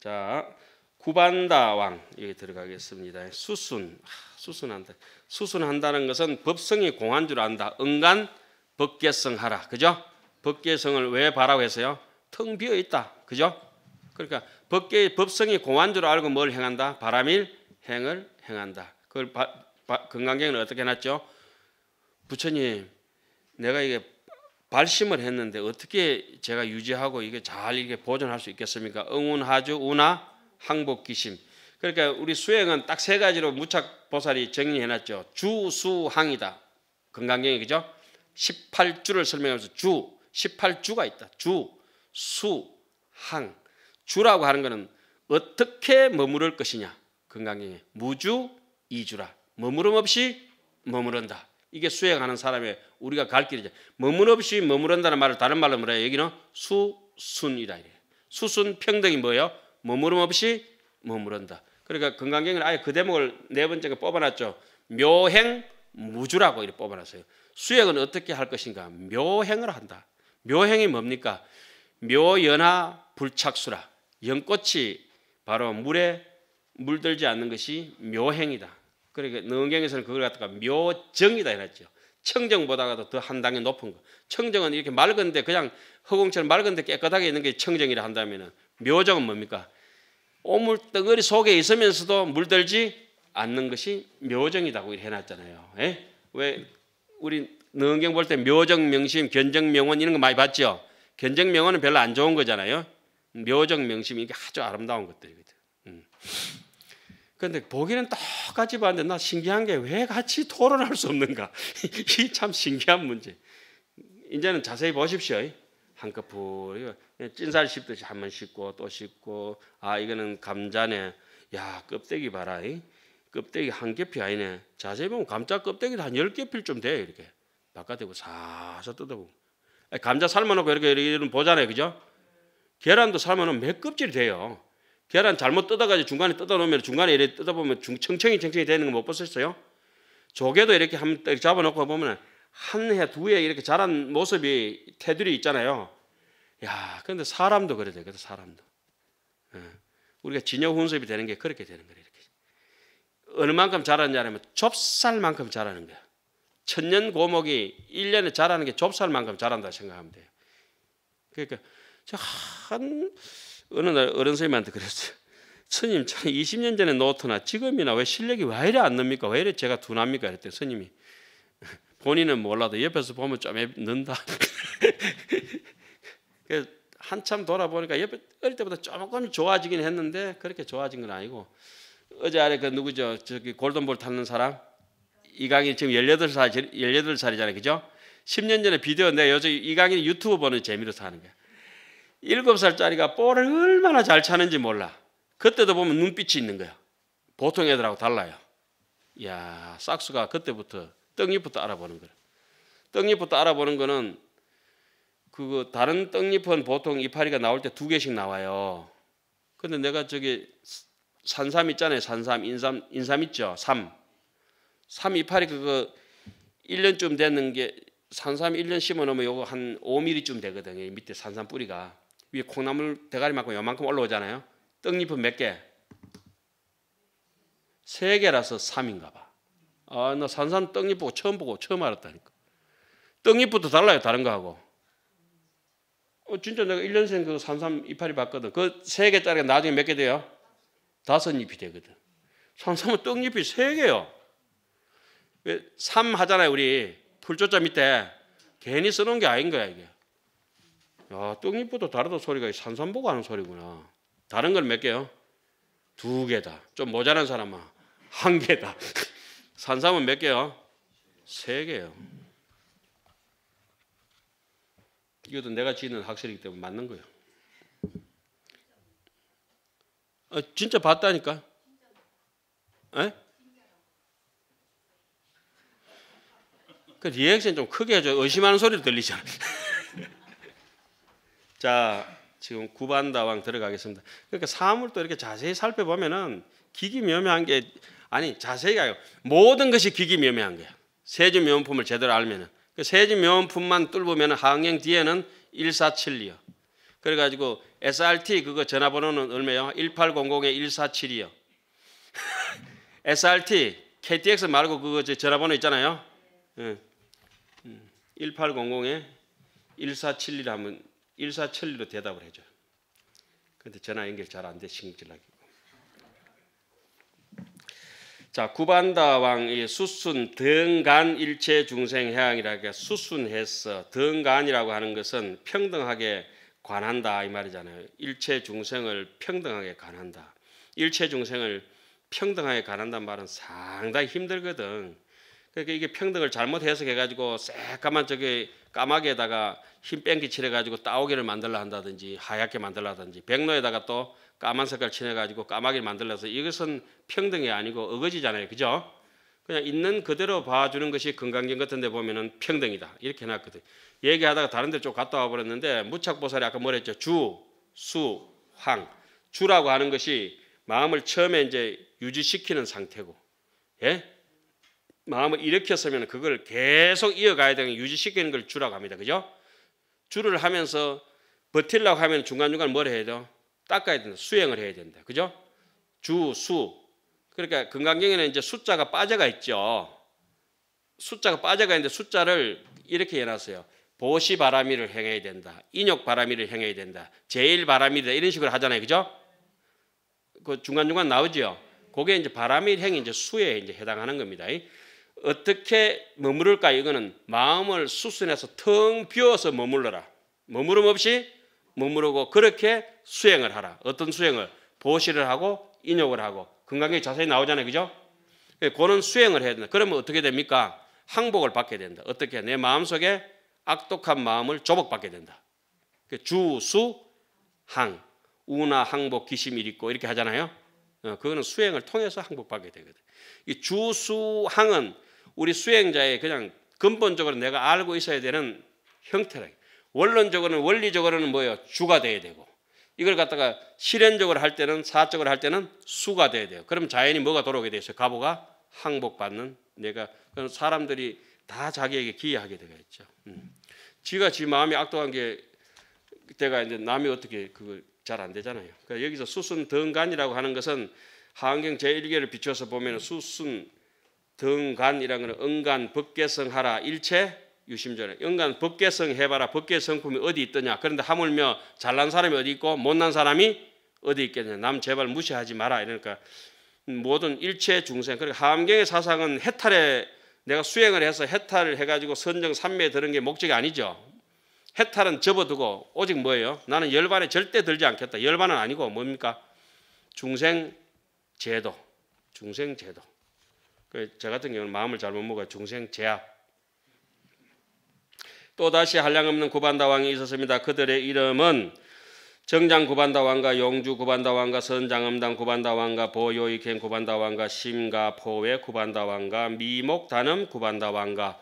자, 구반다 왕 여기 들어가겠습니다. 수순 아, 수순한다. 수순한다는 것은 법성이 공한 줄 안다. 응간 법계성하라. 그죠? 법계성을 왜 바라고 했어요? 텅 비어 있다. 그죠? 그러니까 법계 법성이 공한 줄 알고 뭘 행한다? 바람일 행을 행한다. 그걸 바, 바, 건강경은 어떻게 해놨죠? 부처님, 내가 이게 발심을 했는데 어떻게 제가 유지하고 이게 잘 이게 보존할 수 있겠습니까? 응운, 하주, 운하, 항복, 기심. 그러니까 우리 수행은 딱 세 가지로 무착 보살이 정리해놨죠. 주, 수, 항이다. 건강경이 그죠? 18주를 설명하면서 주, 18주가 있다. 주, 수, 항. 주라고 하는 것은 어떻게 머무를 것이냐. 건강경에 무주, 이주라. 머무름 없이 머무른다. 이게 수행하는 사람의 우리가 갈 길이죠. 머무없이 머무른다는 말을 다른 말로 뭐래요? 여기는 수순이라 이래요. 수순 평등이 뭐예요? 머무름 없이 머무른다. 그러니까 건강경은 아예 그 대목을 네 번째가 뽑아놨죠. 묘행 무주라고 이렇게 뽑아놨어요. 수행은 어떻게 할 것인가? 묘행을 한다. 묘행이 뭡니까? 묘연화 불착수라. 연꽃이 바로 물에 물들지 않는 것이 묘행이다. 그러니까 능경에서는 그걸 갖다가 묘정이다 해놨죠. 청정보다가도 더한 단계 높은 거. 청정은 이렇게 맑은데 그냥 허공처럼 맑은데 깨끗하게 있는 게 청정이라 한다면 묘정은 뭡니까? 오물 덩어리 속에 있으면서도 물들지 않는 것이 묘정이라고 해놨잖아요. 에? 예? 왜 우리 능경 볼 때 묘정, 명심, 견정, 명원 이런 거 많이 봤죠? 견정, 명원은 별로 안 좋은 거잖아요. 묘정, 명심 이게 아주 아름다운 것들이거든. 음. 근데 보기는 똑같이 봤는데 나 신기한 게 왜 같이 토론할 수 없는가? 이 참 신기한 문제. 이제는 자세히 보십시오. 한꺼풀 찐살 씹듯이 한번 씹고 또 씹고 아 이거는 감자네. 야 껍데기 봐라. 껍데기 한 개피 아니네. 자세히 보면 감자 껍데기도 한열 개필쯤 돼 이렇게. 바깥에 뭐 사서 뜯어보 감자 삶아놓고 이렇게 이런 보잖아요. 그죠? 계란도 삶아놓으면 몇 껍질 돼요. 계란 잘못 뜯어가지고 중간에 뜯어놓으면 중간에 이렇게 뜯어보면 중, 청청이 청청이 되는 거 못 보셨어요? 조개도 이렇게 한이 잡아놓고 보면 한 해, 두 해 이렇게 자란 모습이 테두리 있잖아요. 야, 근데 사람도 그래야 되거든, 사람도. 예. 우리가 진여 혼섭이 되는 게 그렇게 되는 거예요, 이렇게. 어느 만큼 자라느냐면 좁쌀만큼 자라는 거야. 천년 고목이 1년에 자라는 게 좁쌀만큼 자란다 생각하면 돼요. 그러니까 한 어느 날 어른 선생님한테 그랬어요. 스님, 참는 20년 전에 노트나 지금이나 왜 실력이 왜 이래 안 늡니까? 왜 이래 제가 둔합니까? 그랬더니 스님이 본인은 몰라도 옆에서 보면 좀 는다. 한참 돌아보니까 옆에 어릴 때보다 조금 좋아지긴 했는데 그렇게 좋아진 건 아니고 어제 아래 그 누구죠? 저기 골든볼 타는 사람 이강이 지금 18살 18살이잖아요. 그죠? 10년 전에 비디오 내가 요즘 이강이 유튜브 보는 재미로 사는 거야. 일곱 살짜리가 볼을 얼마나 잘 차는지 몰라. 그때도 보면 눈빛이 있는 거야. 보통 애들하고 달라요. 야 싹수가 그때부터 떡잎부터 알아보는 거야. 떡잎부터 알아보는 거는 그거 다른 떡잎은 보통 이파리가 나올 때 두 개씩 나와요. 근데 내가 저기 산삼 있잖아요. 산삼, 인삼, 인삼 있죠. 삼. 삼 이파리 그거 1년쯤 되는 게 산삼 1년 심어 놓으면 요거 한 5mm쯤 되거든요. 밑에 산삼 뿌리가. 위에 콩나물 대가리만큼 요만큼 올라오잖아요. 떡잎은 몇 개? 세 개라서 3인가 봐. 아, 나 산산 떡잎 보고 처음 보고 처음 알았다니까. 떡잎부터 달라요, 다른 거하고. 어, 진짜 내가 1년생 그 산삼 이파리 봤거든. 그 세 개짜리가 나중에 몇 개 돼요? 다섯 잎이 되거든. 산삼은 떡잎이 세 개요. 왜, 삼 하잖아요, 우리. 풀조자 밑에. 괜히 써놓은 게 아닌 거야, 이게. 야, 떡잎부터 다르다 소리가 산삼보고 하는 소리구나. 다른 걸 몇 개요? 두 개다. 좀 모자란 사람아. 한 개다. 산삼은 몇 개요? 세 개요. 이것도 내가 지는 학설이기 때문에 맞는 거예요. 아, 진짜 봤다니까. 에? 그 리액션 좀 크게 해줘. 의심하는 소리도 들리잖아. 자, 지금 구반다왕 들어가겠습니다. 그러니까 사물도 이렇게 자세히 살펴보면은 기기묘묘한 게 아니 자세히 가요. 모든 것이 기기묘묘한 거야. 세주 명품을 제대로 알면은 그 세주 명품만 뚫보면 항행 뒤에는 1472요. 그래가지고 SRT 그거 전화번호는 얼마요? 1 8 0 0 1472요. SRT KTX 말고 그거 전화번호 있잖아요. 네. 1800에 1472를 한번 일사천리로 대답을 해줘. 근데 전화 연결 잘 안 돼. 신경질나기 자, 구반다 왕이 수순 등간 일체 중생 해양이라고 수순해서 등간이라고 하는 것은 평등하게 관한다 이 말이잖아요. 일체 중생을 평등하게 관한다. 일체 중생을 평등하게 관한다는 말은 상당히 힘들거든. 그러니까 이게 평등을 잘못 해석해가지고 새까만 저기 까마귀에다가 흰 뺑기 칠해가지고 따오기를 만들라 한다든지 하얗게 만들라 하든지 백로에다가 또 까만 색깔 칠해가지고 까마귀를 만들라서 이것은 평등이 아니고 어거지잖아요. 그죠? 그냥 있는 그대로 봐주는 것이 건강경 같은 데 보면은 평등이다. 이렇게 해놨거든. 얘기하다가 다른 데좀 갔다 와버렸는데 무착보살이 아까 뭐라 했죠? 주, 수, 황. 주라고 하는 것이 마음을 처음에 이제 유지시키는 상태고, 예? 마음을 일으켰으면 그걸 계속 이어가야 되는 유지시키는 걸 주라고 합니다. 그죠? 주를 하면서 버틸라고 하면 중간중간 뭘 해야 돼요? 닦아야 된다. 수행을 해야 된다. 그죠? 주, 수. 그러니까 건강경에는 이제 숫자가 빠져가 있죠. 숫자가 빠져가 있는데 숫자를 이렇게 해놨어요. 보시 바람이를 행해야 된다. 인욕 바람이를 행해야 된다. 제일 바람이다. 이런 식으로 하잖아요. 그죠? 그 중간중간 나오죠요 그게 이제 바람이 행이 이제 수에 이제 해당하는 겁니다. 어떻게 머무를까? 이거는 마음을 수순해서 텅 비워서 머물러라. 머무름 없이 머무르고 그렇게 수행을 하라. 어떤 수행을? 보시를 하고 인욕을 하고 건강에 자세히 나오잖아요. 그죠? 예, 그런 수행을 해야 된다. 그러면 어떻게 됩니까? 항복을 받게 된다. 어떻게? 내 마음속에 악독한 마음을 조복받게 된다. 그 주, 수, 항. 우나, 항복, 기심, 일있고 이렇게 하잖아요. 어, 그거는 수행을 통해서 항복받게 되거든. 이 주, 수, 항은 우리 수행자의 그냥 근본적으로 내가 알고 있어야 되는 형태라. 원론적으로는 원리적으로는 뭐예요? 주가 돼야 되고 이걸 갖다가 실현적으로 할 때는 사적으로 할 때는 수가 돼야 돼요. 그럼 자연이 뭐가 돌아오게 돼 있어요? 가보가 항복받는 내가 그런 사람들이 다 자기에게 기여하게 되겠죠. 음. 지가 지 마음이 악동한 게내가 이제 남이 어떻게 그걸 잘 안 되잖아요. 그러니까 여기서 수순 등간이라고 하는 것은 환경 제1계를 비춰서 보면 수순 등간이라는 것은 응간 법계성하라 일체 유심전에 응간 법계성 해봐라 법계성품이 어디 있더냐 그런데 하물며 잘난 사람이 어디 있고 못난 사람이 어디 있겠냐 남 제발 무시하지 마라 이러니까 모든 일체 중생 그리고 그러니까 함경의 사상은 해탈에 내가 수행을 해서 해탈을 해가지고 선정 삼매에 드는 게 목적이 아니죠 해탈은 접어두고 오직 뭐예요 나는 열반에 절대 들지 않겠다 열반은 아니고 뭡니까 중생 제도 중생 제도 그 저 같은 경우는 마음을 잘못 먹어 중생 제압. 또다시 한량없는 구반다 왕이 있었습니다. 그들의 이름은 정장 구반다 왕과 용주 구반다 왕과 선장음당 구반다 왕과 보요이켄 구반다 왕과 심가 포외 구반다 왕과 미목 단음 구반다 왕과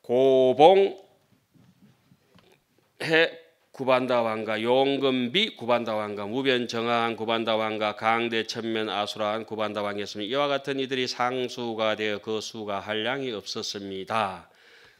고봉 해 구반다 왕가 용금비 구반다 왕가 무변 정한 구반다 왕가 강대 천면 아수라한 구반다 왕이었습니다 이와 같은 이들이 상수가 되어 그 수가 한량이 없었습니다.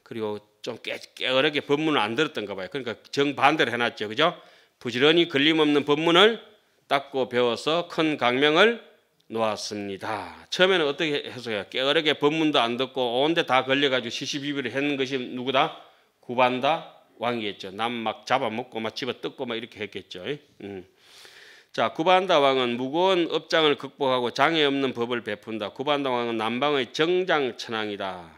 그리고 좀 깨, 어르게 법문을 안 들었던가 봐요. 그러니까 정반대로 해놨죠. 그죠? 부지런히 걸림없는 법문을 닦고 배워서 큰 강명을 놓았습니다. 처음에는 어떻게 해서요? 깨어르게 법문도 안 듣고 온 데 다 걸려가지고 시시비비를 했는 것이 누구다? 구반다 왕이겠죠. 남 막 잡아먹고 막 집어뜯고 막 이렇게 했겠죠. 음. 자 구반다 왕은 무거운 업장을 극복하고 장애 없는 법을 베푼다. 구반다 왕은 남방의 정장천왕이다.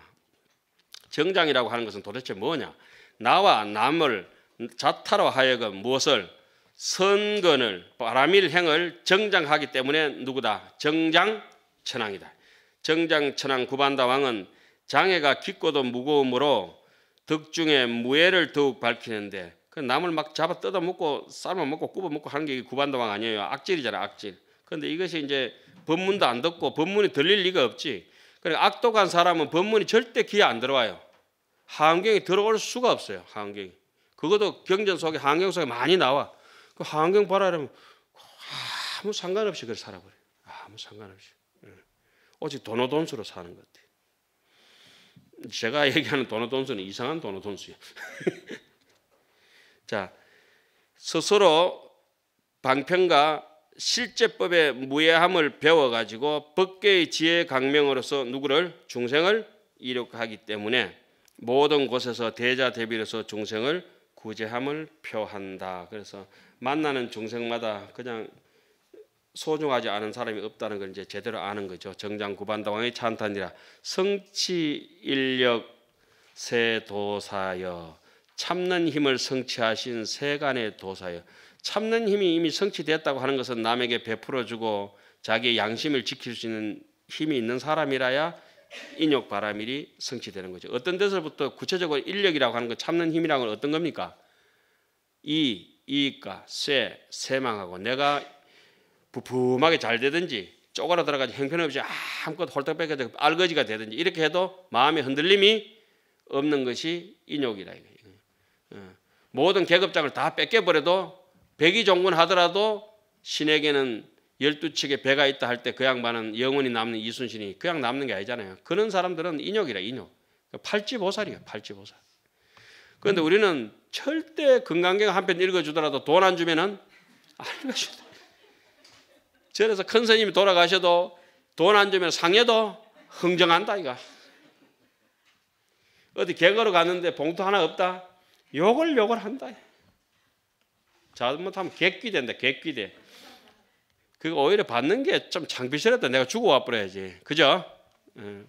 정장이라고 하는 것은 도대체 뭐냐? 나와 남을 자타로 하여금 무엇을 선건을 바람일 행을 정장하기 때문에 누구다? 정장천왕이다. 정장천왕 구반다 왕은 장애가 깊고도 무거움으로 덕중에 무예를 더욱 밝히는데 그 남을 막 잡아 뜯어먹고 삶아 먹고 굽어 먹고 하는 게 구반도망 아니에요. 악질이잖아, 악질. 그런데 이것이 이제 법문도 안 듣고 법문이 들릴 리가 없지. 그러니까 악독한 사람은 법문이 절대 귀에 안 들어와요. 하안경이 들어올 수가 없어요. 하안경이. 그것도 경전 속에 하안경 속에 많이 나와. 그 하안경 봐라 이러면 아무 상관없이 그걸 살아버려. 요 아무 상관없이. 오직 돈오돈수로 사는 것들. 제가 얘기하는 도넛돈스는 이상한 도넛돈스예요 자, 스스로 방편과 실제법의 무해함을 배워가지고 법계의 지혜 강명으로서 누구를 중생을 이룩하기 때문에 모든 곳에서 대자 대비로서 중생을 구제함을 표한다. 그래서 만나는 중생마다 그냥 소중하지 않은 사람이 없다는 걸 이제 제대로 아는 거죠. 정장 구반당왕의 찬탄이라 성취 인력 세 도사여 참는 힘을 성취하신 세간의 도사여 참는 힘이 이미 성취됐다고 하는 것은 남에게 베풀어 주고 자기의 양심을 지킬 수 있는 힘이 있는 사람이라야 인욕 바람일이 성취되는 거죠. 어떤 데서부터 구체적으로 인력이라고 하는 거 참는 힘이라는 어떤 겁니까? 이, 이익과 쇠, 세망하고 내가 부품하게 잘 되든지 쪼그라 들어가지 형편없이 아무것도 홀딱 뺏겨져 알거지가 되든지 이렇게 해도 마음의 흔들림이 없는 것이 인욕이라 이거예요. 어. 모든 계급장을 다 뺏겨버려도 백이 종군하더라도 신에게는 열두 측에 배가 있다 할 때 그 양반은 영원히 남는 이순신이 그냥 남는 게 아니잖아요. 그런 사람들은 인욕이라 인욕. 그 팔찌보살이에요. 팔찌보살. 그런데 우리는 절대 건강경 한 편 읽어주더라도 돈 안 주면은 안 읽어준다. 절에서 큰 스님이 돌아가셔도 돈 안 주면 상해도 흥정한다 이거. 어디 개거로 갔는데 봉투 하나 없다. 욕을 욕을 한다. 잘못하면 객귀 된다. 객귀 돼. 그거 오히려 받는 게좀 창피스럽다. 내가 주고 와버려야지. 그죠? 예.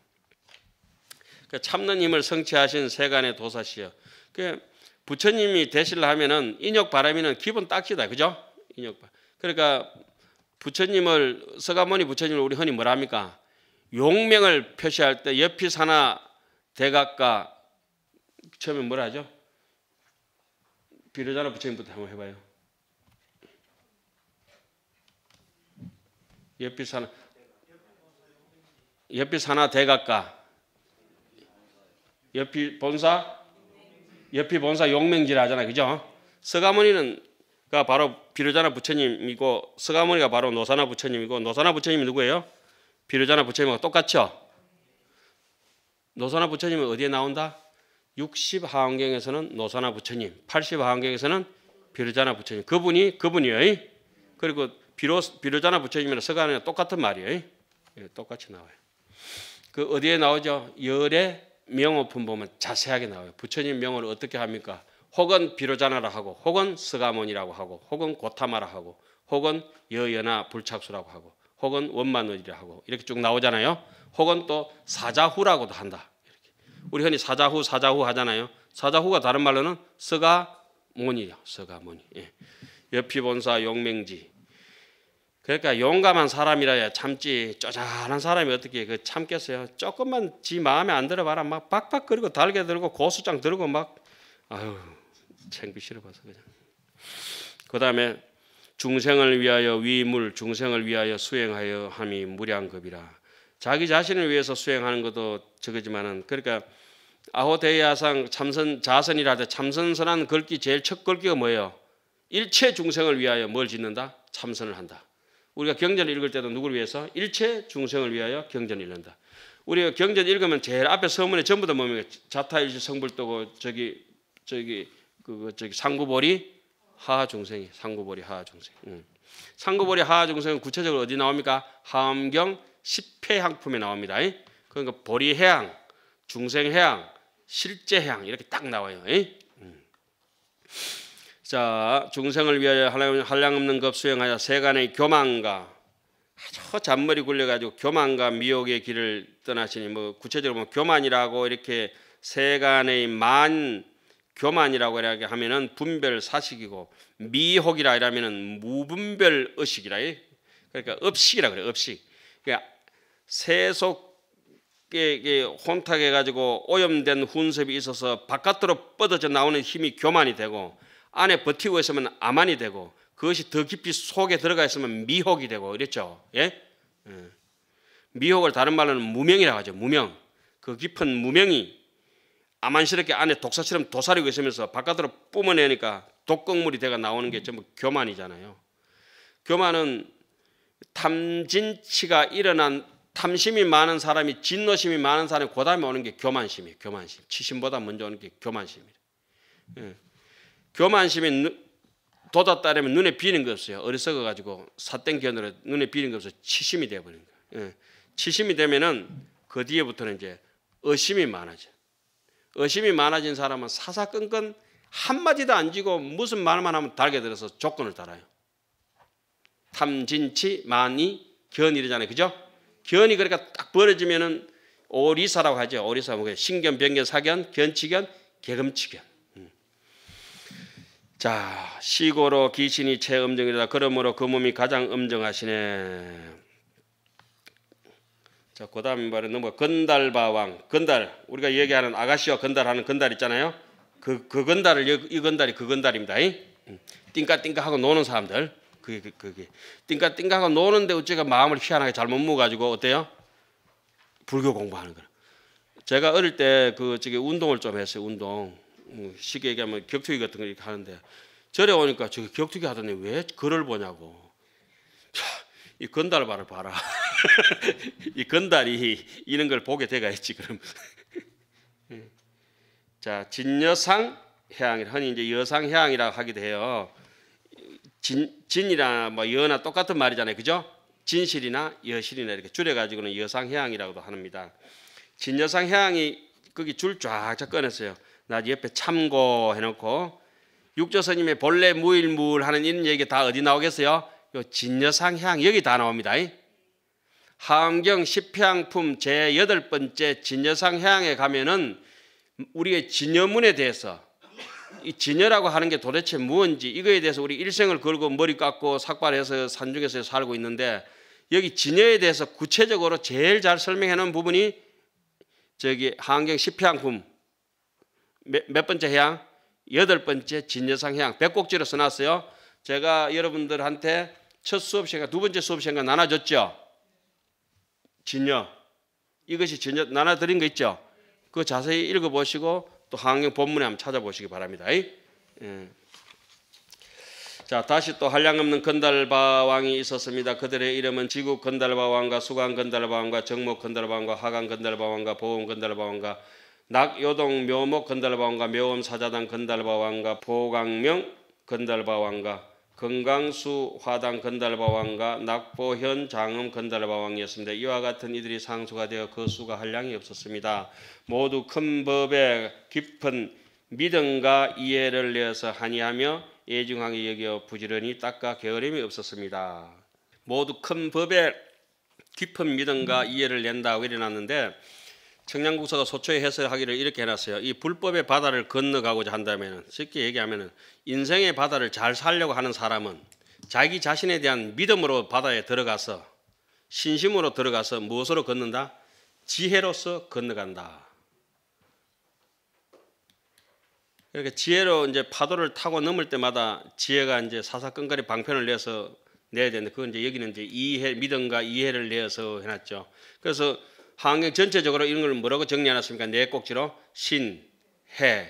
그 참는 힘을 성취하신 세간의 도사시여. 그 부처님이 대시를 하면은 인욕 바람이는 기분 딱지다. 그죠? 인욕 바. 그러니까 부처님을 서가모니 부처님을 우리 흔히 뭐랍니까? 용맹을 표시할 때 여피사나 대각과 처음에 뭐라 하죠? 비로자나 부처님부터 한번 해봐요. 여피사나 여피사나 대각과 여피 본사 여피 본사 용맹지라 하잖아요. 그죠? 서가모니는 가 바로 비로자나 부처님이고 서가모니가 바로 노사나 부처님이고 노사나 부처님이 누구예요? 비로자나 부처님하고 똑같죠. 노사나 부처님은 어디에 나온다? 60하원경에서는 노사나 부처님, 80하원경에서는 비로자나 부처님. 그분이 그분이에요. 그리고 비로 비로자나 부처님이나 서가모니 똑같은 말이에요. 예, 똑같이 나와요. 그 어디에 나오죠? 열의 명호품 보면 자세하게 나와요. 부처님 명호를 어떻게 합니까? 혹은 비로자나라 하고 혹은 스가몬이라고 하고 혹은 고타마라 하고 혹은 여여나 불착수라고 하고 혹은 원만이라고 하고 이렇게 쭉 나오잖아요. 혹은 또 사자후라고도 한다. 이렇게. 우리 흔히 사자후 사자후 하잖아요. 사자후가 다른 말로는 스가몬이요. 스가몬이. 예. 옆이 본사 용맹지. 그러니까 용감한 사람이라야 참지 쪼잔한 사람이 어떻게 그 참겠어요. 조금만 지 마음에 안 들어봐라 막 박박거리고 달게 들고 고수장 들고 막 아유 창피시로 봐서 그냥. 그 다음에 중생을 위하여 위물, 중생을 위하여 수행하여 함이 무량급이라. 자기 자신을 위해서 수행하는 것도 적이지만은 그러니까 아호대야상 참선 자선이라 하 참선선한 걸기 제일 첫걸기가 뭐예요? 일체 중생을 위하여 뭘 짓는다? 참선을 한다. 우리가 경전을 읽을 때도 누구를 위해서? 일체 중생을 위하여 경전을 읽는다. 우리가 경전 읽으면 제일 앞에 서문에 전부 다 뭡니까? 자타일지 성불도고 저기 저기 그 저기 상구벌이 하 중생이 상구벌이 하 중생. 음. 상구벌이 하 중생은 구체적으로 어디 나옵니까? 하엄경 10회 향품에 나옵니다. 그러니까 벌이 해양, 중생 해양, 실제 해양 이렇게 딱 나와요. 음. 자, 중생을 위하여 한량 없는 급 수행하여 세간의 교만과 저 잔머리 굴려가지고 교만과 미혹의 길을 떠나시니 뭐 구체적으로 보면 교만이라고 이렇게 세간의 만 교만이라고 하면은 분별 사식이고 미혹이라 이라면은 무분별 의식이라 그러니까 업식이라 그래 업식 그러니까 세속에 혼탁해 가지고 오염된 훈습이 있어서 바깥으로 뻗어져 나오는 힘이 교만이 되고 안에 버티고 있으면 아만이 되고 그것이 더 깊이 속에 들어가 있으면 미혹이 되고 그랬죠 예? 예? 미혹을 다른 말로는 무명이라고 하죠 무명 그 깊은 무명이 아만시럽게 안에 독사처럼 도사리고 있으면서 바깥으로 뿜어내니까 독극물이 돼가 나오는 게 전부 교만이잖아요. 교만은 탐진치가 일어난 탐심이 많은 사람이 진노심이 많은 사람이 그 다음에 오는 게 교만심이에요. 교만심. 치심보다 먼저 오는 게 교만심이에요. 예. 교만심이 도았다면 눈에 비는 게 없어요. 어리석어가지고 사된 견으로 눈에 비는 게 없어서 치심이 돼버린 거예요. 예. 치심이 되면은 그 뒤에부터는 이제 의심이 많아져. 요 의심이 많아진 사람은 사사건건 한마디도 안 지고 무슨 말만 하면 달게 들어서 조건을 달아요. 탐진치 만이 견이잖아요. 그죠? 견이 그러니까 딱 벌어지면은 오리사라고 하죠. 오리사 뭐 신견, 변견, 사견, 견치견, 개금치견. 음. 자, 시고로 귀신이 체음정이다. 그러므로 그 몸이 가장 음정하시네. 자, 그 다음 말은 넘어 건달바 왕. 건달. 우리가 얘기하는 아가씨와 건달하는 건달 있잖아요. 그, 그 건달을, 이, 건달이 그 건달입니다. 음. 띵까띵까 하고 노는 사람들. 그게, 그, 그게. 띵까띵까 하고 노는데 어째가 마음을 희한하게 잘못 모아가지고 어때요? 불교 공부하는 거라. 제가 어릴 때 그 저기 운동을 좀 했어요. 운동. 뭐 쉽게 얘기하면 격투기 같은 거 이렇게 하는데 절에 오니까 저기 격투기 하더니 왜그을 보냐고. 이 건달바를 봐라. 이 건달이 이런 걸 보게 돼가있지 그럼. 음. 자 진여상 해양이 흔히 이제 여상 해양이라고 하기도 해요. 진 진이나 뭐 여나 똑같은 말이잖아요, 그죠? 진실이나 여실이나 이렇게 줄여가지고는 여상 해양이라고도 합니다. 진여상 해양이 거기 줄 쫙쫙 꺼냈어요. 나 네 옆에 참고 해놓고 육조선님의 본래 무일무일 하는 이런 얘기 다 어디 나오겠어요? 요 진여상 해양 여기 다 나옵니다. 하암경 십향품 제8번째 진여상 향에 가면은 우리의 진여문에 대해서 이 진여라고 하는 게 도대체 무언지 이거에 대해서 우리 일생을 걸고 머리 깎고 삭발해서 산중에서 살고 있는데 여기 진여에 대해서 구체적으로 제일 잘 설명해 놓은 부분이 저기 한경 십향품 몇, 몇, 번째 향? 여덟 번째 진여상 향 백곡지로 써놨어요. 제가 여러분들한테 첫 수업 시간 두 번째 수업 시간 나눠줬죠. 진여 이것이 진여 나눠 드린 거 있죠. 그 자세히 읽어보시고 또 한경 본문에 한번 찾아보시기 바랍니다. 예. 자 다시 또 한량 없는 건달바 왕이 있었습니다. 그들의 이름은 지국 건달바 왕과 수강 건달바 왕과 정목 건달바 왕과 하강 건달바 왕과 보험 건달바 왕과 낙요동 묘목 건달바 왕과 묘엄 사자단 건달바 왕과 보강명 건달바 왕과 금강수 화당 건달바왕과 낙보현 장음 건달바왕이었습니다. 이와 같은 이들이 상수가 되어 그 수가 한량이 없었습니다. 모두 큰 법에 깊은 믿음과 이해를 내어서 한의하며 예중하게 여겨 부지런히 닦아 게으름이 없었습니다. 모두 큰 법에 깊은 믿음과 이해를 낸다고 일어났는데 청양국사가 소초에 해설하기를 이렇게 해놨어요. 이 불법의 바다를 건너가고자 한다면 쉽게 얘기하면 인생의 바다를 잘 살려고 하는 사람은 자기 자신에 대한 믿음으로 바다에 들어가서 신심으로 들어가서 무엇으로 걷는다? 지혜로서 건너간다. 이렇게 그러니까 지혜로 이제 파도를 타고 넘을 때마다 지혜가 이제 사사건건리 방편을 내서 내야 되는데 그건 이제 여기는 이제 이해 믿음과 이해를 내어서 해놨죠. 그래서 한국 전체적으로 이런 걸 뭐라고 정리 안 했습니까? 네 꼭지로 신, 해,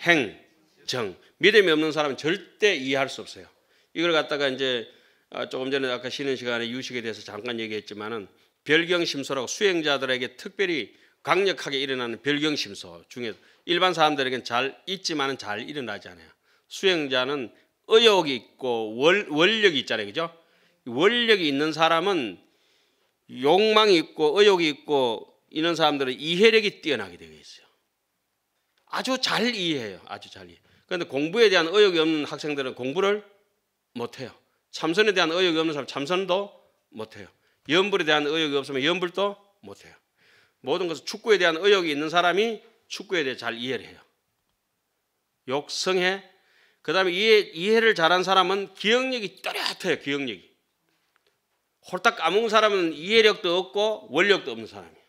행, 정. 믿음이 없는 사람은 절대 이해할 수 없어요. 이걸 갖다가 이제 아, 조금 전에 아까 쉬는 시간에 유식에 대해서 잠깐 얘기했지만은 별경 심소라고 수행자들에게 특별히 강력하게 일어나는 별경 심소 중에 일반 사람들에게는 잘 있지만은 잘 일어나지 않아요. 수행자는 의욕이 있고 월, 원력이 있잖아요. 그죠? 원력이 있는 사람은 욕망이 있고 의욕이 있고 이런 사람들은 이해력이 뛰어나게 되어 있어요. 아주 잘 이해해요. 아주 잘 이해. 그런데 공부에 대한 의욕이 없는 학생들은 공부를 못해요. 참선에 대한 의욕이 없는 사람 참선도 못해요. 연불에 대한 의욕이 없으면 연불도 못해요. 모든 것은 축구에 대한 의욕이 있는 사람이 축구에 대해 잘 이해를 해요. 욕성해. 그 다음에 이해, 이해를 잘한 사람은 기억력이 또렷해요. 기억력이. 홀딱 까먹은 사람은 이해력도 없고 원력도 없는 사람이에요.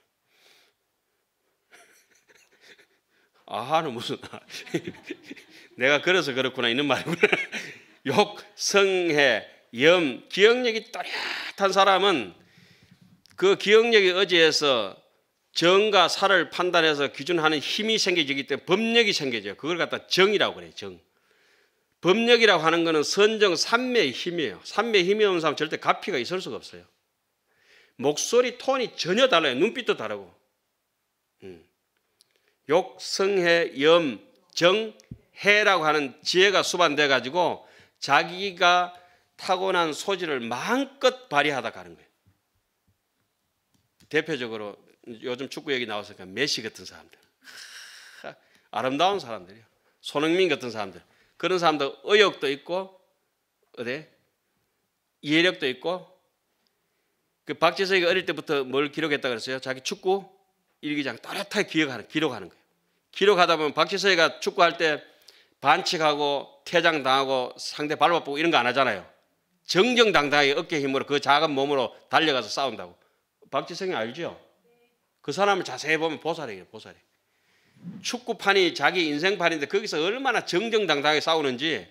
아하는 무슨 내가 그래서 그렇구나 이런 말이구나. 욕, 성해, 염, 기억력이 또렷한 사람은 그 기억력이 어제에서 정과 사를 판단해서 기준하는 힘이 생겨지기 때문에 법력이 생겨져요. 그걸 갖다 정이라고 그래요. 정. 법력이라고 하는 것은 선정 삼매의 힘이에요. 삼매의 힘이 없는 사람 은 절대 가피가 있을 수가 없어요. 목소리 톤이 전혀 달라요. 눈빛도 다르고. 음. 욕, 성해, 염, 정, 해라고 하는 지혜가 수반돼 가지고 자기가 타고난 소질을 마음껏 발휘하다 가는 거예요. 대표적으로 요즘 축구 얘기 나왔으니까 메시 같은 사람들. 아름다운 사람들이요. 손흥민 같은 사람들. 그런 사람도 의욕도 있고 어디 이해력도 있고 그 박지석이 어릴 때부터 뭘 기록했다 그랬어요? 자기 축구 일기장 또렷하게 기억하는 기록하는 거예요. 기록하다 보면 박지석이가 축구할 때 반칙하고 퇴장 당하고 상대 발바쁘고 이런 거 안 하잖아요. 정정당당하게 어깨 힘으로 그 작은 몸으로 달려가서 싸운다고. 박지성이 알죠? 그 사람을 자세히 보면 보살이에요, 보살이. 축구판이 자기 인생판인데 거기서 얼마나 정정당당하게 싸우는지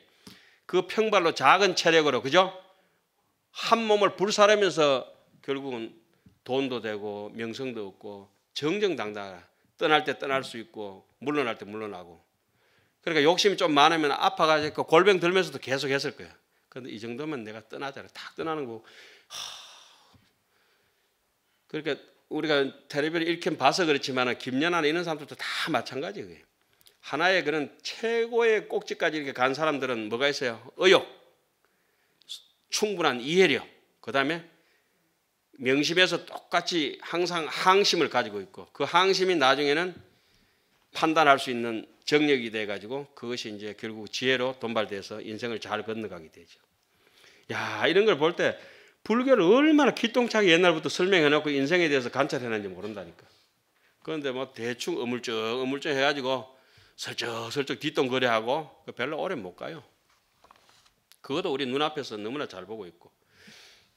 그 평발로 작은 체력으로 그죠? 한 몸을 불사르면서 결국은 돈도 되고 명성도 얻고 정정당당 하 떠날 때 떠날 수 있고 물러날 때 물러나고 그러니까 욕심이 좀 많으면 아파가지고 그 골병 들면서도 계속 했을 거예요그런데이 정도면 내가 떠나자. 다 떠나는 거고. 그러니까 우리가 텔레비를 일캠 봐서 그렇지만 김연아나 이런 사람들도 다 마찬가지예요. 하나의 그런 최고의 꼭지까지 이렇게 간 사람들은 뭐가 있어요? 의욕, 충분한 이해력, 그 다음에 명심에서 똑같이 항상 항심을 가지고 있고 그 항심이 나중에는 판단할 수 있는 정력이 돼 가지고 그것이 이제 결국 지혜로 돈발돼서 인생을 잘 건너가게 되죠. 야 이런 걸볼때 불교를 얼마나 기똥차게 옛날부터 설명해놓고 인생에 대해서 관찰해놨는지 모른다니까. 그런데 뭐 대충 어물쩍 어물쩍 해가지고 설쩍설쩍 뒤똥거리하고 그 별로 오래 못 가요. 그것도 우리 눈앞에서 너무나 잘 보고 있고.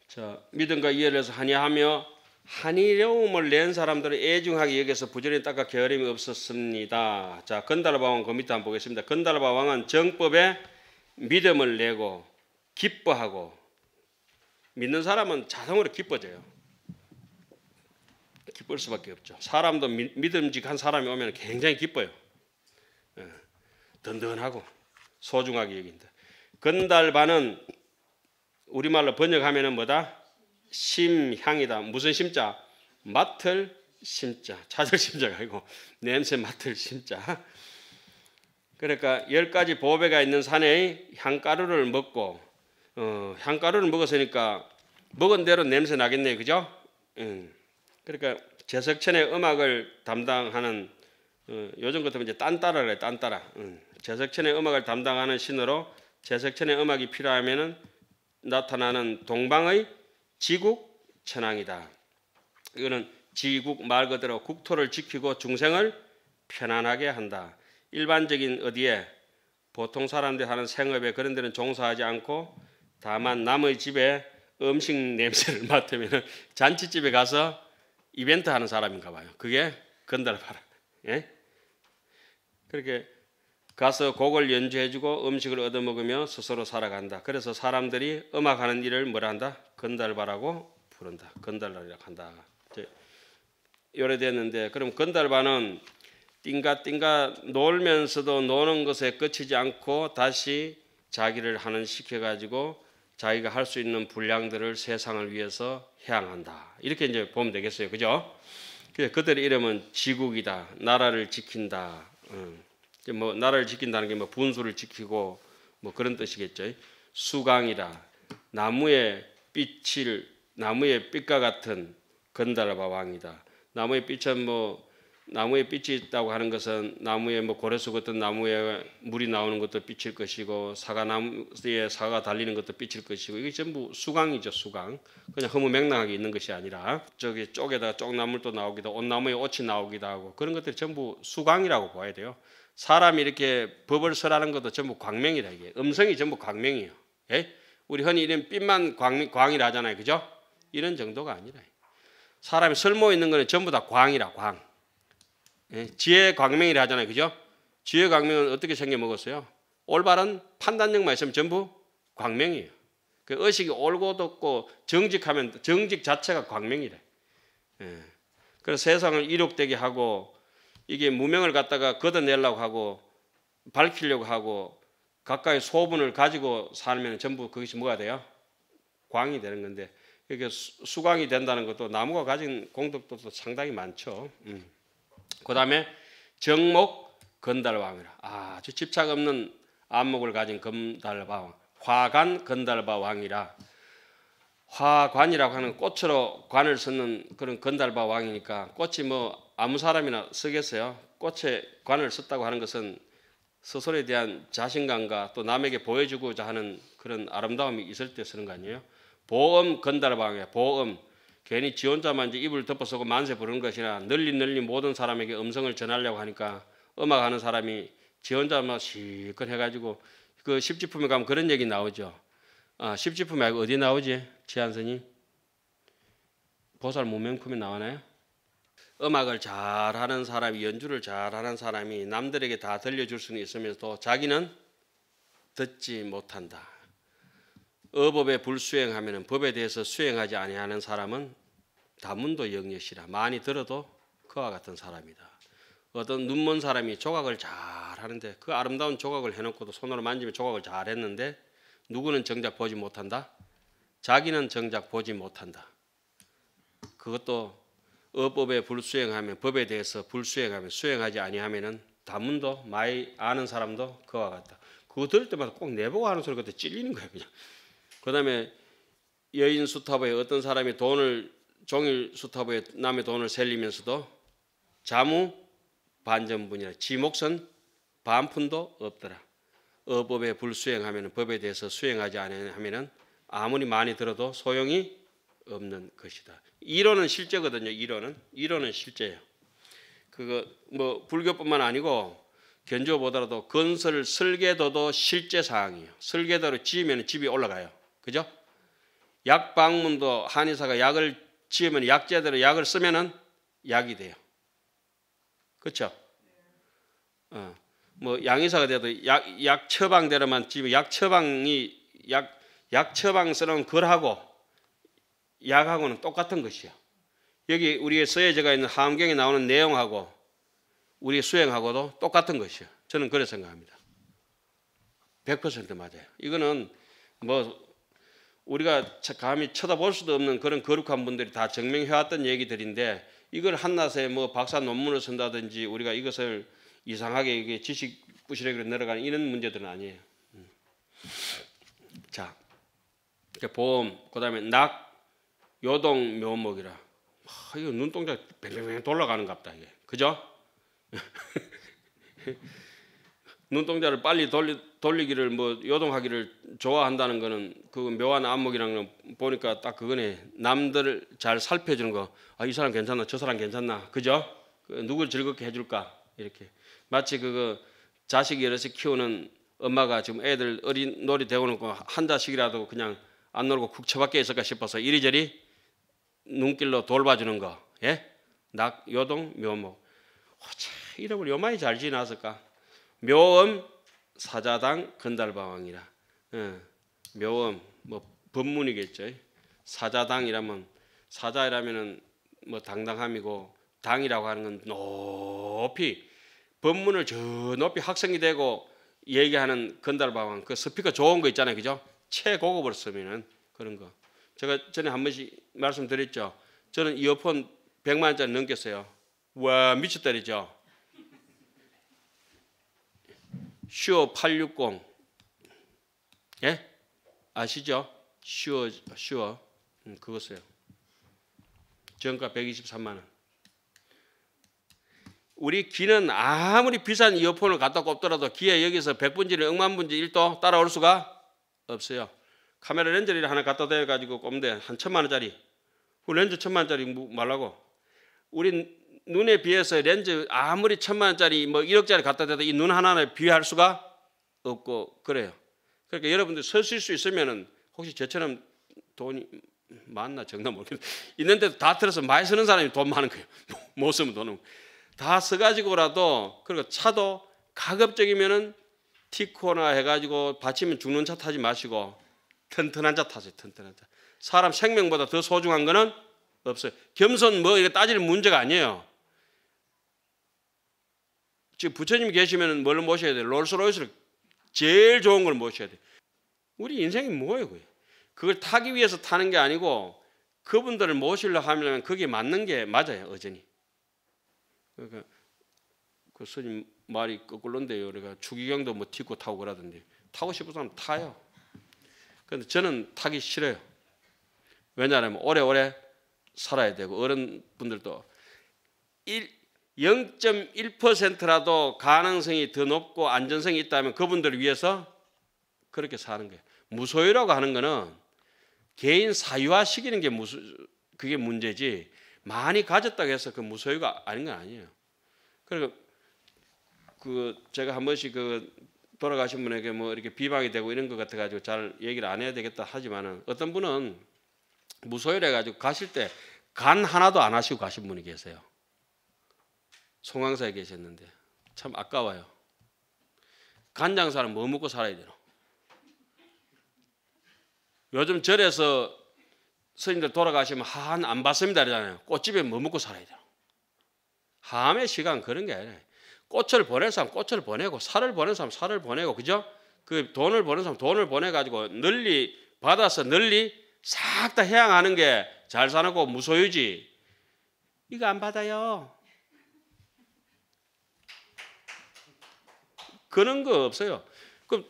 자, 믿음과 이해를 해서 한의하며 한의려움을 낸 사람들은 애중하게 여기서 부지히 닦아 게으름이 없었습니다. 자, 건달바왕 그 밑에 한번 보겠습니다. 건달바왕은 정법에 믿음을 내고 기뻐하고 믿는 사람은 자성으로 기뻐져요. 기쁠 수밖에 없죠. 사람도 미, 믿음직한 사람이 오면 굉장히 기뻐요. 예, 든든하고 소중하게 여긴다. 건달반은 우리말로 번역하면 뭐다? 심향이다. 무슨 심자? 맡을 심자. 찾을 심자가 아니고 냄새 맡을 심자. 그러니까 열 가지 보배가 있는 산의 향가루를 먹고 어, 향가루를 먹었으니까 먹은 대로 냄새 나겠네, 그죠? 음. 그러니까 제석천의 음악을 담당하는 어, 요즘 같으면 이제 딴따라래, 딴따라. 음. 제석천의 음악을 담당하는 신으로 제석천의 음악이 필요하면은 나타나는 동방의 지국 천왕이다. 이거는 지국 말 그대로 국토를 지키고 중생을 편안하게 한다. 일반적인 어디에 보통 사람들이 하는 생업에 그런 데는 종사하지 않고 다만 남의 집에 음식 냄새를 맡으면 잔치집에 가서 이벤트 하는 사람인가 봐요. 그게 건달바라. 예? 그렇게 가서 곡을 연주해주고 음식을 얻어먹으며 스스로 살아간다. 그래서 사람들이 음악하는 일을 뭐라 한다? 건달바라고 부른다. 건달바라고 한다. 요래됐는데 그럼 건달바는 띵가띵가 놀면서도 노는 것에 끝이지 않고 다시 자기를 하는 시켜가지고 자기가 할 수 있는 분량들을 세상을 위해서 향한다. 이렇게 이제 보면 되겠어요. 그죠? 그들의 이름은 지국이다. 나라를 지킨다. 음. 뭐 나라를 지킨다는 게 뭐 분수를 지키고 뭐 그런 뜻이겠죠. 수강이라 나무의 빛을 나무의 빛과 같은 건달바 왕이다. 나무의 빛은 뭐 나무에 빛이 있다고 하는 것은 나무에 뭐 고래수 같은 나무에 물이 나오는 것도 빛일 것이고 사과나무에 사과가 달리는 것도 빛일 것이고 이게 전부 수강이죠 수강 그냥 허무맹랑하게 있는 것이 아니라 저기 쪽에다가 쪽나물도 나오기도 온나무에 옷이 나오기도 하고 그런 것들이 전부 수강이라고 봐야 돼요 사람이 이렇게 법을 설하는 것도 전부 광명이다 이게 음성이 전부 광명이에요 예? 우리 흔히 이런 빛만 광, 광이라 하잖아요 그죠? 이런 정도가 아니라 사람이 설모 있는 거는 전부 다 광이라 광 예, 지혜 광명이라 하잖아요. 그죠? 지혜 광명은 어떻게 생겨 먹었어요? 올바른 판단력만 있으면 전부 광명이에요. 그 의식이 올곧없고 정직하면 정직 자체가 광명이래. 예. 그래서 세상을 이룩되게 하고 이게 무명을 갖다가 걷어내려고 하고 밝히려고 하고 가까이 소분을 가지고 살면 전부 그것이 뭐가 돼요? 광이 되는 건데 이게 그러니까 수광이 된다는 것도 나무가 가진 공덕도 상당히 많죠. 음. 그 다음에 정목 건달왕이라. 아, 아주 집착 없는 안목을 가진 건달왕. 화관 건달바 왕이라. 화관이라고 하는 꽃으로 관을 쓰는 그런 건달바 왕이니까 꽃이 뭐 아무 사람이나 쓰겠어요. 꽃에 관을 썼다고 하는 것은 스스로에 대한 자신감과 또 남에게 보여주고자 하는 그런 아름다움이 있을 때 쓰는 거 아니에요. 보험 건달방에 보험 괜히 지원자만 이제 입을 덮어서고 만세 부르는 것이나 널리 널리 모든 사람에게 음성을 전하려고 하니까 음악하는 사람이 지 혼자만 실컷 해가지고 그 십지품에 가면 그런 얘기 나오죠. 아, 십지품 말 어디 나오지? 지한선이 보살 무명품에 나오나요? 음악을 잘하는 사람이 연주를 잘하는 사람이 남들에게 다 들려줄 수는 있으면서도 자기는 듣지 못한다. 어법에 불수행하면 법에 대해서 수행하지 아니하는 사람은 다문도 영역이라 많이 들어도 그와 같은 사람이다. 어떤 눈먼 사람이 조각을 잘 하는데 그 아름다운 조각을 해놓고도 손으로 만지면 조각을 잘 했는데 누구는 정작 보지 못한다? 자기는 정작 보지 못한다. 그것도 어법에 불수행하면 법에 대해서 불수행하면 수행하지 아니하면은 다문도 많이 아는 사람도 그와 같다. 그거 들을 때마다 꼭 내보고 하는 소리가 찔리는 거야 그냥. 그다음에 여인 수탑보에 어떤 사람이 돈을 종일 수탑보에 남의 돈을 셀리면서도 자무 반전분이라 지목선 반푼도 없더라. 어법에 불수행하면 법에 대해서 수행하지 않으면 아무리 많이 들어도 소용이 없는 것이다. 이론은 실제거든요. 이론은 이론은 실제예요. 그거 뭐 불교뿐만 아니고 견주어보더라도 건설 설계도도 실제 사항이에요. 설계도를 지으면 집이 올라가요. 그죠? 약 방문도 한의사가 약을 지으면 약제대로 약을 쓰면은 약이 돼요. 그렇죠? 어. 뭐 양의사가 돼도 약, 약 처방대로만 지금 약 처방이 약, 약 처방 쓰는 글하고 약하고는 똑같은 것이요. 여기 우리의 서예제가 있는 함경에 나오는 내용하고 우리 수행하고도 똑같은 것이요. 저는 그래 생각합니다. 100% 맞아요. 이거는 뭐 우리가 감히 쳐다볼 수도 없는 그런 거룩한 분들이 다 증명해왔던 얘기들인데 이걸 한낮에 뭐 박사 논문을 쓴다든지 우리가 이것을 이상하게 이게 지식 부실에게 내려가는 이런 문제들은 아니에요. 음. 자, 보험, 그 다음에 낙, 요동, 묘목이라. 이거 눈동자 뱅뱅뱅 돌아가는 갑다 이게. 그죠? 눈동자를 빨리 돌리, 돌리기를 뭐 요동하기를 좋아한다는 거는 그 묘한 안목이랑 보니까 딱 그거네. 남들을 잘 살펴주는 거. 아, 이 사람 괜찮나? 저 사람 괜찮나? 그죠? 그누구를 즐겁게 해줄까? 이렇게. 마치 그거 자식 이 여럿이 키우는 엄마가 지금 애들 어린 놀이 대워놓고 한 자식이라도 그냥 안 놀고 국처밖에 있을까 싶어서 이리저리 눈길로 돌봐주는 거. 예? 낙, 요동, 묘목. 호 어, 참, 이름을 요만이잘지나놨을까 묘음 사자당 건달방왕이라 예, 묘엄 뭐 법문이겠죠. 사자당이라면 사자이라면은 뭐 당당함이고 당이라고 하는 건 높이 법문을 저 높이 학생이 되고 얘기하는 건달바왕 그 스피커 좋은 거 있잖아요, 그죠? 최고급으로 쓰면은 그런 거. 제가 전에 한 번씩 말씀드렸죠. 저는 이어폰 100만 원짜리 넘겼어요. 와 미쳤다리죠. 슈어 860 예? 아시죠? 슈어 슈어 음, 그거 써요. 정가 123만 원. 우리 귀는 아무리 비싼 이어폰을 갖다 꼽더라도 귀에 여기서 백분지 억만분지 일도 따라올 수가 없어요. 카메라 렌즈를 하나 갖다 대가지고 꼽는데 한 천만 원짜리. 그 렌즈 천만 원짜리 뭐 말라고. 우린 눈에 비해서 렌즈 아무리 천만 원짜리 뭐 1억짜리 갖다 대도 이 눈 하나를 비할 유 수가 없고 그래요. 그러니까 여러분들 서실 수 있으면은 혹시 저처럼 돈이 많나 정답 모르겠는데 있는데도 다 틀어서 많이 쓰는 사람이 돈 많은 거예요. 못 쓰면 돈은 다 써가지고라도 그리고 차도 가급적이면은 티코나 해가지고 받치면 죽는 차 타지 마시고 튼튼한 차 타세요. 튼튼한 차. 사람 생명보다 더 소중한 거는 없어요. 겸손 뭐 이거 따질 문제가 아니에요. 지금 부처님 계시면 뭘 모셔야 돼요? 롤스로이스를 제일 좋은 걸 모셔야 돼요. 우리 인생이 뭐예요, 그게? 그걸 타기 위해서 타는 게 아니고 그분들을 모시려 하면 그게 맞는 게 맞아요, 어전히. 그러니까 그 스님 말이 거꾸로인데요. 그러니까 주기경도 뭐 딛고 타고 그러던데 타고 싶은 사람 타요. 근데 저는 타기 싫어요. 왜냐하면 오래오래 살아야 되고 어른분들도 일, 0.1%라도 가능성이 더 높고 안전성이 있다면 그분들을 위해서 그렇게 사는 거예요. 무소유라고 하는 거는 개인 사유화 시키는 게 무소, 그게 문제지 많이 가졌다고 해서 그 무소유가 아닌 건 아니에요. 그리고 그 제가 한 번씩 그 돌아가신 분에게 뭐 이렇게 비방이 되고 이런 것 같아 가지고 잘 얘기를 안 해야 되겠다 하지만은 어떤 분은 무소유래 가지고 가실 때 간 하나도 안 하시고 가신 분이 계세요. 송황사에 계셨는데 참 아까워요. 간장사는 뭐 먹고 살아야 되나? 요즘 절에서 스님들 돌아가시면 한 안 봤습니다 그러잖아요. 꽃집에 뭐 먹고 살아야 되나? 함의 시간 그런 게 아니라 꽃을 보낼 사람 꽃을 보내고 살을 보낸 사람 살을 보내고 그죠? 그 돈을 보는 사람 돈을 보내가지고 널리 받아서 널리 싹 다 해양하는 게 잘 사는 거 무소유지. 이거 안 받아요. 그런 거 없어요. 그럼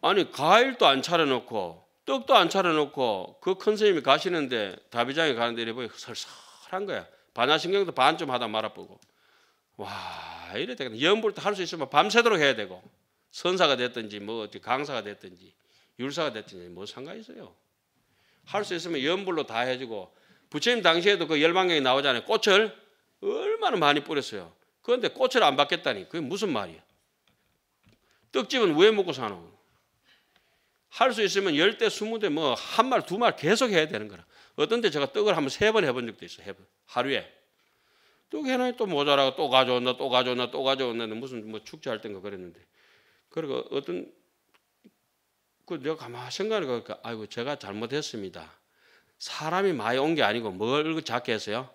아니 과일도 안 차려놓고 떡도 안 차려놓고 그큰 스님이 가시는데 다비장에 가는데 이래 설설한 거야. 반야신경도 반좀 하다 말아보고 와 이래 되겠다. 연불도 할 수 있으면 밤새도록 해야 되고 선사가 됐든지 뭐 어디 강사가 됐든지 율사가 됐든지 뭐 상관 있어요. 할 수 있으면 연불로 다 해주고 부처님 당시에도 그 열반경이 나오잖아요. 꽃을 얼마나 많이 뿌렸어요. 그런데 꽃을 안 받겠다니 그게 무슨 말이야? 떡집은 왜 먹고 사노? 할 수 있으면 열 대, 스무 대, 뭐, 한 말, 두 말 계속 해야 되는 거라. 어떤 때 제가 떡을 한번 세 번 해본 적도 있어, 세 하루에. 떡 해놔야 또 모자라고 또 가져온다, 또 가져온다, 또 가져온다. 무슨 뭐 축제할 땐가 그랬는데. 그리고 어떤, 그 내가 가만히 생각을 해보니까, 아이고, 제가 잘못했습니다. 사람이 많이 온 게 아니고 뭘 작게 했어요?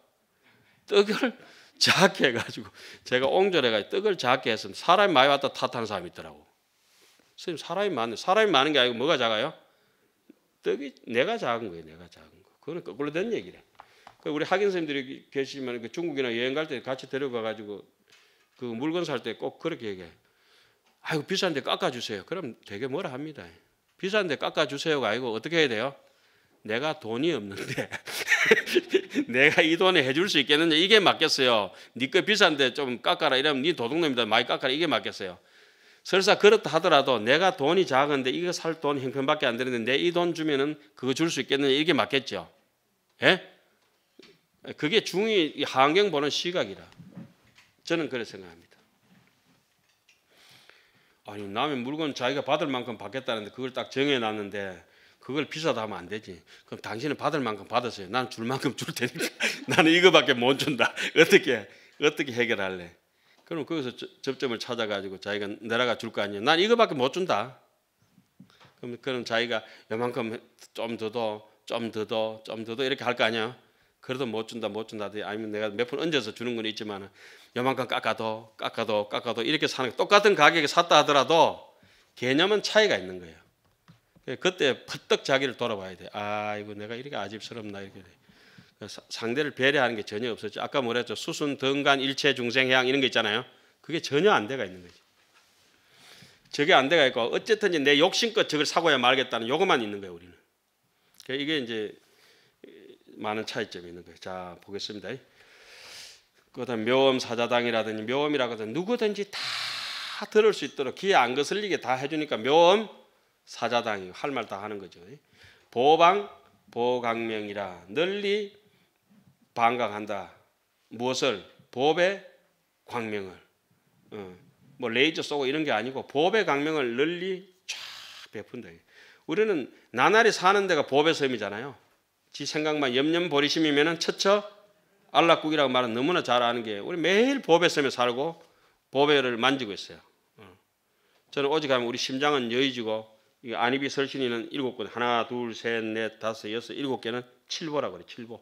떡을 작게 해가지고 제가 옹졸해가지고 떡을 작게 해서 사람이 많이 왔다 탓하는 사람이 있더라고. 선생님 사람이 많은 사람이 많은 게 아니고 뭐가 작아요? 떡이 내가 작은 거예요. 내가 작은 거. 그거는 거꾸로 된 얘기래. 그 우리 학인 선생님들이 계시면 그 중국이나 여행 갈 때 같이 데려가가지고 그 물건 살 때 꼭 그렇게 얘기해. 아이고 비싼데 깎아주세요. 그럼 되게 뭐라 합니다. 비싼데 깎아주세요가 아니고 어떻게 해야 돼요? 내가 돈이 없는데 내가 이 돈에 해줄 수 있겠느냐 이게 맞겠어요. 니거 네 비싼데 좀 깎아라 이러면 니네 도둑놈이다 많이 깎아라 이게 맞겠어요. 설사 그렇다 하더라도 내가 돈이 작은데 이거 살 돈 형편밖에 안 되는데 내 이 돈 주면은 그거 줄 수 있겠느냐 이게 맞겠죠. 예? 그게 중이 한경 보는 시각이라 저는 그렇 생각합니다. 아니 남의 물건 자기가 받을 만큼 받겠다는데 그걸 딱 정해놨는데 그걸 비싸다 하면 안 되지. 그럼 당신은 받을 만큼 받으세요. 나는 줄 만큼 줄 테니까 나는 이거밖에 못 준다. 어떻게 어떻게 해결할래? 그럼 거기서 접점을 찾아가지고 자기가 내려가줄 거 아니에요. 난 이거밖에 못 준다. 그럼 그럼 자기가 요만큼 좀 더도 좀 더도 좀 더도 이렇게 할 거 아니야. 그래도 못 준다 못 준다 아니면 내가 몇 푼 얹어서 주는 건 있지만 요만큼 깎아도 깎아도 깎아도 이렇게 사는 똑같은 가격에 샀다 하더라도 개념은 차이가 있는 거예요. 예, 그때 퍼떡 자기를 돌아봐야 돼. 아 이거 내가 이렇게 아집스럽나 이렇게. 그 상대를 배려하는 게 전혀 없었죠. 아까 뭐랬죠? 수순, 등간, 일체, 중생, 해양 이런 게 있잖아요. 그게 전혀 안돼가 있는 거지. 저게 안돼가 있고 어쨌든 내 욕심껏 저걸 사고야 말겠다는 요것만 있는 거예요 우리는. 그러니까 이게 이제 많은 차이점이 있는 거예요. 자 보겠습니다. 그다음 묘엄 사자당이라든지 묘엄이라거든 누구든지 다 들을 수 있도록 귀에 안 거슬리게 다 해주니까 묘엄 사자당이할말다 하는 거죠. 보방 보강명이라 널리 반강한다. 무엇을 보배 광명을 어, 뭐 레이저 쏘고 이런 게 아니고 보배 광명을 널리 쫙 베푼다. 우리는 나날이 사는 데가 보배 섬이잖아요. 지 생각만 염염버리심이면은 처처 안락국이라고 말은 너무나 잘 아는 게 우리 매일 보배 섬에 살고 보배를 만지고 있어요. 어. 저는 오직 하면 우리 심장은 여의지고 이 안입이 설신이는 일곱 권 하나 둘셋넷 다섯 여섯 일곱 개는 칠보라고 그래 칠보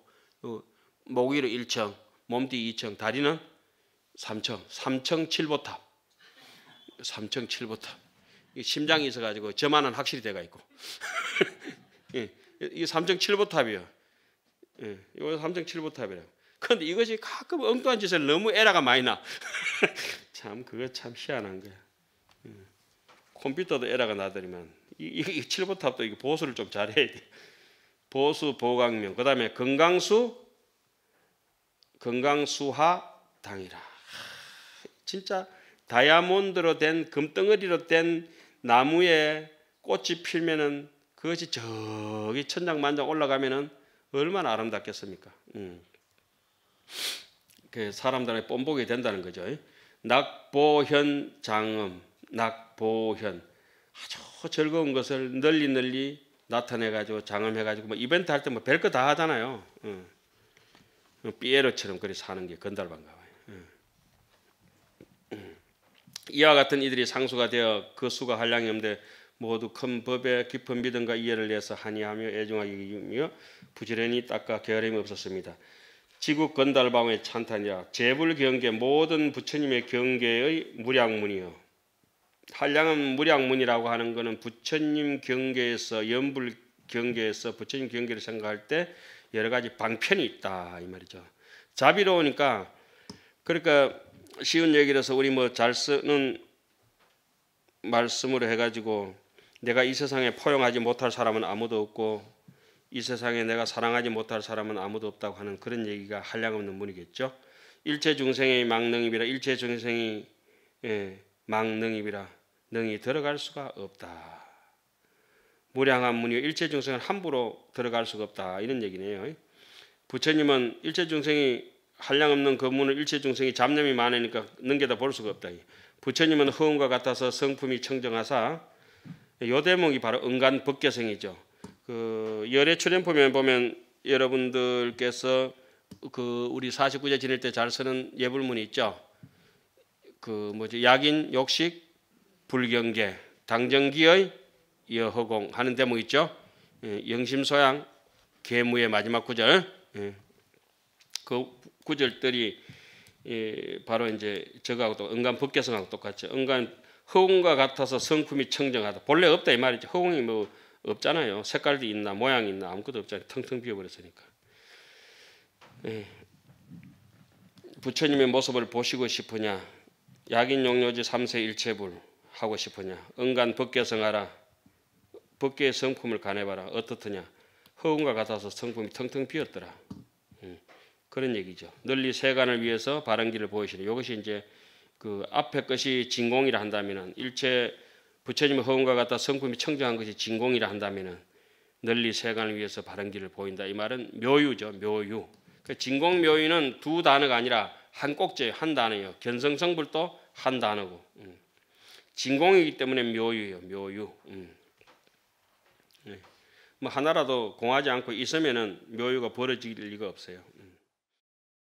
목위로 그 일층 몸뒤 이층 다리는 삼층삼층 칠보탑 삼층 칠보탑 심장이 있어가지고 저만은 확실히 돼가 있고 예, 이 삼층 칠보탑이에요 예, 이거 삼층 칠보탑이래요 그런데 이것이 가끔 엉뚱한 짓을 너무 에라가 많이 나 참 그거 참 희한한 거야 예, 컴퓨터도 에라가 나더니만 이, 이 7번 탑도 이 보수를 좀 잘해야 돼. 보수 보강면 그다음에 건강수 건강수하 당이라. 진짜 다이아몬드로 된 금덩어리로 된 나무에 꽃이 필면은 그것이 저기 천장만장 올라가면은 얼마나 아름답겠습니까? 음. 그 사람들의 뽐복이 된다는 거죠. 낙보현 장음, 낙보현 아주 즐거운 것을 널리 널리 나타내가지고 장엄해가지고 뭐 이벤트 할 때뭐 별거 다 하잖아요. 응. 피에로처럼 그리 사는 게 건달반가 이와 같은 이들이 상수가 되어 그 수가 한량이 없는데 모두 큰 법에 깊은 믿음과 이해를 내서 한의하며 애중하기이며 부지런히 닦아 게으름이 없었습니다. 지국 건달방의 찬탄이라 재불 경계 모든 부처님의 경계의 무량문이요. 한량은 무량문이라고 하는 것은 부처님 경계에서 연불 경계에서 부처님 경계를 생각할 때 여러 가지 방편이 있다 이 말이죠. 자비로우니까 그러니까 쉬운 얘기라서 우리 뭐 잘 쓰는 말씀으로 해가지고 내가 이 세상에 포용하지 못할 사람은 아무도 없고 이 세상에 내가 사랑하지 못할 사람은 아무도 없다고 하는 그런 얘기가 한량없는 문이겠죠. 일체 중생의 망능입이라 일체 중생이 예, 망능입이라 능히 들어갈 수가 없다. 무량한 문이 일체 중생은 함부로 들어갈 수가 없다. 이런 얘기네요. 부처님은 일체 중생이 한량 없는 그 문을 일체 중생이 잡념이 많으니까 넘겨다 볼 수가 없다. 부처님은 허음과 같아서 성품이 청정하사 요 대목이 바로 은간 법계성이죠. 그 열애 출연 보면 보면 여러분들께서 그 우리 49제 지낼 때 잘 쓰는 예불문이 있죠. 그 뭐지 약인 욕식 불경계, 당정기의 여허공 하는 대목 있죠. 예, 영심소양 계무의 마지막 구절 예, 그 구절들이 예, 바로 이제 저하고또 은간 법계성하고 똑같죠. 은간 허공과 같아서 성품이 청정하다. 본래 없다 이 말이죠. 허공이 뭐 없잖아요. 색깔도 있나 모양이 있나 아무것도 없잖아요. 텅텅 비어버렸으니까. 부처님의 모습을 보시고 싶으냐. 약인 용료지 3세 일체불. 하고 싶으냐? 응간벗계 성하라. 벗계의 성품을 가해봐라. 어떻더냐 허운과 같아서 성품이 텅텅 비었더라. 음, 그런 얘기죠. 널리 세간을 위해서 바른 길을 보이시는 이것이 이제 그 앞에 것이 진공이라 한다면은 일체 부처님의 허운과 같아 성품이 청정한 것이 진공이라 한다면은 널리 세간을 위해서 바른 길을 보인다. 이 말은 묘유죠. 묘유. 그 진공 묘유는 두 단어가 아니라 한꼭지예한 단어예요. 견성성불도 한 단어고. 음. 진공이기 때문에 묘유예요. 묘유. 음. 네. 뭐 하나라도 공하지 않고 있으면은 묘유가 벌어질 리가 없어요.